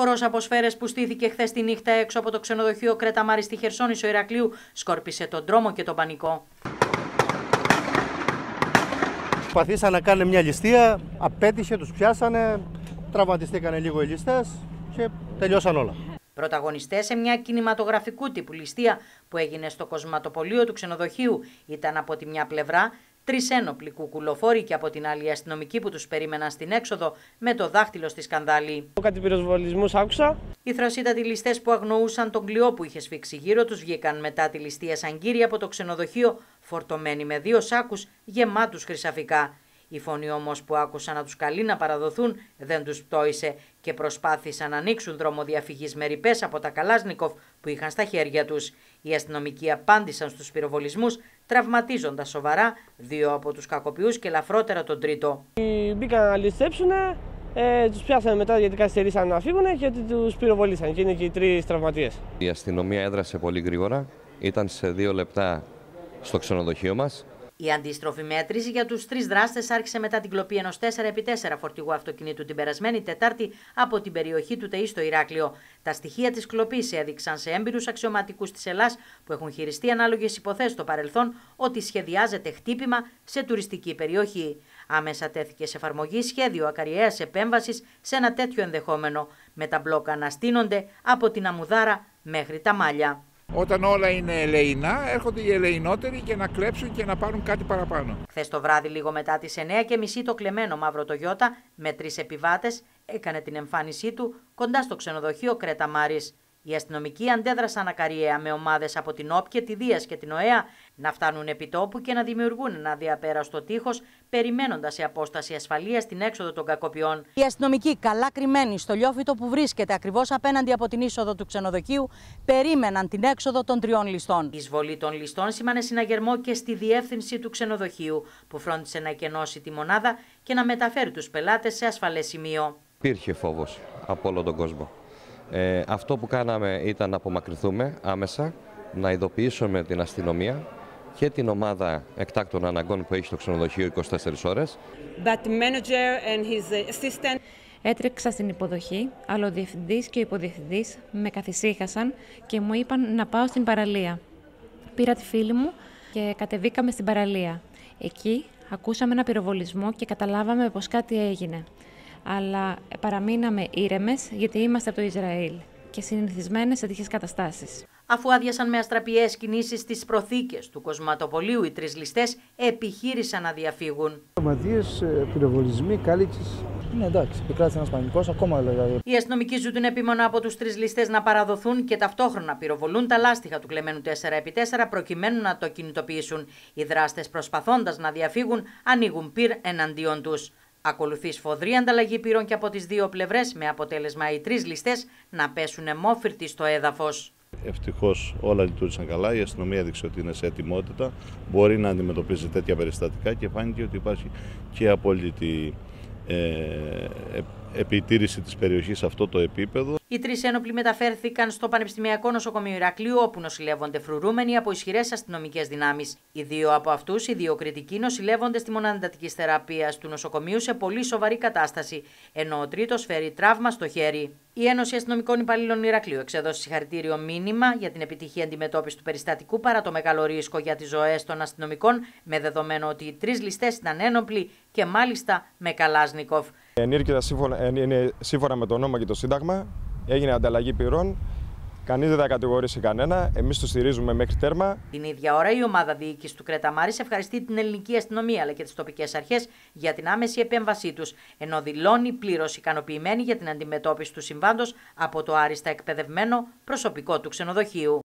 Χωρό από σφαίρες που στήθηκε χθες τη νύχτα έξω από το ξενοδοχείο Κρεταμάρη στη Χερσόνησο Ηρακλείου σκόρπισε τον τρόμο και τον πανικό. Προσπαθήσαν να κάνουν μια ληστεία, απέτυχε, τους πιάσανε, τραυματιστήκανε λίγο οι και τελειώσαν όλα. Πρωταγωνιστές σε μια κινηματογραφικού τύπου ληστεία που έγινε στο κοσματοπολείο του ξενοδοχείου ήταν από τη μια πλευρά Τρεις ένοπλοι κουκουλοφόροι και από την άλλη αστυνομικοί που τους περίμεναν στην έξοδο με το δάχτυλο στη σκανδάλη. Κάτι πυροσβολισμούς άκουσα. Οι θρασίτατοι ληστέ που αγνοούσαν τον κλειό που είχε σφίξει γύρω τους βγήκαν μετά τη ληστεία σαν από το ξενοδοχείο, φορτωμένοι με δύο σάκους γεμάτους χρυσαφικά. Η φωνή όμως που άκουσαν να τους καλεί να παραδοθούν δεν τους πτώησε και προσπάθησαν να ανοίξουν δρόμο διαφυγή με ρηπές από τα Καλάσνικοφ που είχαν στα χέρια τους. Οι αστυνομικοί απάντησαν στους πυροβολισμούς, τραυματίζοντας σοβαρά δύο από τους κακοποιούς και ελαφρότερα τον τρίτο. Μπήκαν να ληστέψουν, ε, τους πιάσανε μετά γιατί καθυστερήσαν να φύγουν και του πυροβολήσαν και είναι και οι τρεις τραυματίες. Η αστυνομία έδρασε πολύ γρήγορα, ήταν σε δύο λεπτά στο ξενοδοχείο μας. Η αντίστροφη μέτρηση για τους τρεις δράστες άρχισε μετά την κλοπή ενός 4x4 φορτηγού αυτοκινήτου την περασμένη Τετάρτη από την περιοχή του ΤΕΙ στο Ηράκλειο. Τα στοιχεία της κλοπής έδειξαν σε έμπειρους αξιωματικούς της Ελλάδα που έχουν χειριστεί ανάλογες υποθέσεις στο παρελθόν ότι σχεδιάζεται χτύπημα σε τουριστική περιοχή. Άμεσα τέθηκε σε εφαρμογή σχέδιο ακαριαίας επέμβασης σε ένα τέτοιο ενδεχόμενο, με τα μπλοκ αναστείνονται από την Αμουδάρα μέχρι τα Μάλια. Όταν όλα είναι ελεινά, έρχονται οι ελεεινότεροι και να κλέψουν και να πάρουν κάτι παραπάνω. Χθες το βράδυ, λίγο μετά τις 9.30, το κλεμμένο μαύρο το με τρεις επιβάτες έκανε την εμφάνισή του κοντά στο ξενοδοχείο Κρέτα Μάρης. Οι αστυνομικοί αντέδρασαν ακαριαία με ομάδες από την όπια τη Δίας και την ΟΕΑ να φτάνουν επί τόπου και να δημιουργούν ένα διαπέραστο τείχος, περιμένοντας σε απόσταση ασφαλείας την έξοδο των κακοποιών. Οι αστυνομικοί, καλά κρυμμένοι στο λιόφυτο που βρίσκεται ακριβώς απέναντι από την είσοδο του ξενοδοχείου, περίμεναν την έξοδο των τριών ληστών. Η εισβολή των ληστών σήμανε συναγερμό και στη διεύθυνση του ξενοδοχείου, που φρόντισε να εκενώσει τη μονάδα και να μεταφέρει τους πελάτες σε ασφαλές σημείο. Υπήρχε φόβος από όλο τον κόσμο. Ε, αυτό που κάναμε ήταν να απομακρυνθούμε άμεσα, να ειδοποιήσουμε την αστυνομία και την ομάδα εκτάκτων αναγκών που έχει το ξενοδοχείο 24 ώρες. assistant... Έτρεξα στην υποδοχή, αλλά ο διευθυντής και ο υποδιευθυντής με καθησύχασαν και μου είπαν να πάω στην παραλία. Πήρα τη φίλη μου και κατεβήκαμε στην παραλία. Εκεί ακούσαμε ένα πυροβολισμό και καταλάβαμε πως κάτι έγινε αλλά ε, παραμείναμε ήρεμες γιατί είμαστε από το Ισραήλ και συνηθισμένες σε τέτοιες καταστάσεις. Αφού άδειασαν με αστραπιές κινήσεις στις προθήκες του κοσματοπολίου, οι τρεις ληστές επιχείρησαν να διαφύγουν. Σωματείε, ε, πυροβολισμοί, κάλυψης. Ναι, εντάξει, επικράτησε ένας πανικός, ακόμα δηλαδή. Οι αστυνομικοί ζητούν επίμονα από τους τρεις ληστές να παραδοθούν και ταυτόχρονα πυροβολούν τα λάστιχα του κλεμμένου 4x4 προκειμένου να το κινητοποιήσουν. Οι δράστες, προσπαθώντας να διαφύγουν, ανοίγουν πυρ εναντίον τους. Ακολουθείς σφοδρή ανταλλαγή πυρών και από τις δύο πλευρές, με αποτέλεσμα οι τρεις ληστές να πέσουν εμόφυρτοι στο έδαφος. Ευτυχώς όλα λειτουργήσαν καλά. Η αστυνομία έδειξε ότι είναι σε ετοιμότητα. Μπορεί να αντιμετωπίζει τέτοια περιστατικά και φάνηκε ότι υπάρχει και απόλυτη ε, επιτήρηση της περιοχής σε αυτό το επίπεδο. Οι τρεις ένοπλοι μεταφέρθηκαν στο Πανεπιστημιακό Νοσοκομείο Ηρακλείου, όπου νοσηλεύονται φρουρούμενοι από ισχυρές αστυνομικές δυνάμεις. Οι δύο από αυτούς, οι δύο κριτικοί, νοσηλεύονται στη μονάδα εντατική θεραπείας του νοσοκομείου σε πολύ σοβαρή κατάσταση, ενώ ο τρίτος φέρει τραύμα στο χέρι. Η Ένωση Αστυνομικών Υπαλλήλων Ηρακλείου εξέδωσε συγχαρητήριο μήνυμα για την επιτυχή αντιμετώπιση του περιστατικού παρά το μεγάλο ρίσκο για τις ζωές των αστυνομικών, με δεδομένο ότι οι τρεις ληστές ήταν ένοπλοι και μάλιστα με καλάσνικοφ. Ενήρκητα σύμφωνα, ε, είναι σύμφωνα με το νόμο και το Σύνταγμα. Έγινε ανταλλαγή πυρών. Κανείς δεν θα κατηγορήσει κανένα. Εμείς το στηρίζουμε μέχρι τέρμα. Την ίδια ώρα, η ομάδα διοίκησης του Κρεταμάρη ευχαριστεί την ελληνική αστυνομία αλλά και τις τοπικές αρχές για την άμεση επέμβασή τους, ενώ δηλώνει πλήρως ικανοποιημένη για την αντιμετώπιση του συμβάντος από το άριστα εκπαιδευμένο προσωπικό του ξενοδοχείου.